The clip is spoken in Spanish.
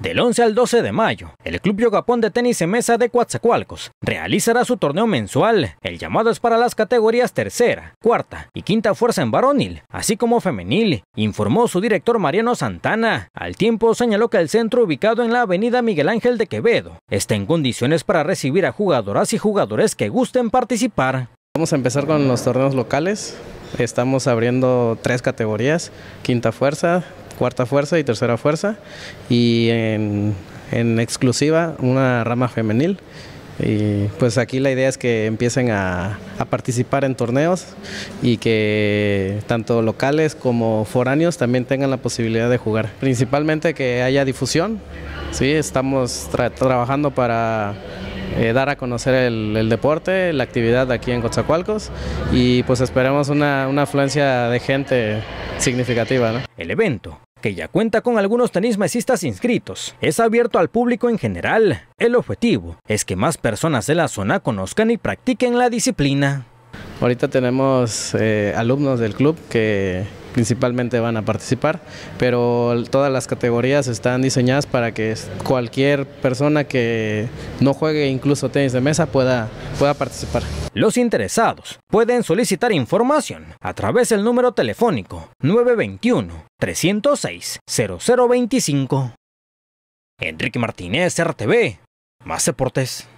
Del 11 al 12 de mayo, el Club Yogapón de Tenis en Mesa de Coatzacoalcos realizará su torneo mensual. El llamado es para las categorías tercera, cuarta y quinta fuerza en varonil, así como femenil, informó su director Mariano Santana. Al tiempo señaló que el centro ubicado en la avenida Miguel Ángel de Quevedo está en condiciones para recibir a jugadoras y jugadores que gusten participar. Vamos a empezar con los torneos locales. Estamos abriendo tres categorías, quinta fuerza, cuarta fuerza y tercera fuerza, y en, exclusiva una rama femenil. Y pues aquí la idea es que empiecen a, participar en torneos y que tanto locales como foráneos también tengan la posibilidad de jugar. Principalmente que haya difusión, ¿sí? estamos trabajando para eh, dar a conocer el, deporte, la actividad aquí en Coatzacoalcos y pues esperamos una, afluencia de gente significativa. El evento que ya cuenta con algunos tenismesistas inscritos. Es abierto al público en general. El objetivo es que más personas de la zona conozcan y practiquen la disciplina. Ahorita tenemos eh, alumnos del club que principalmente van a participar, pero todas las categorías están diseñadas para que cualquier persona que no juegue incluso tenis de mesa pueda, pueda participar. Los interesados pueden solicitar información a través del número telefónico 921-306-0025. Enrique Martínez, RTV, más deportes.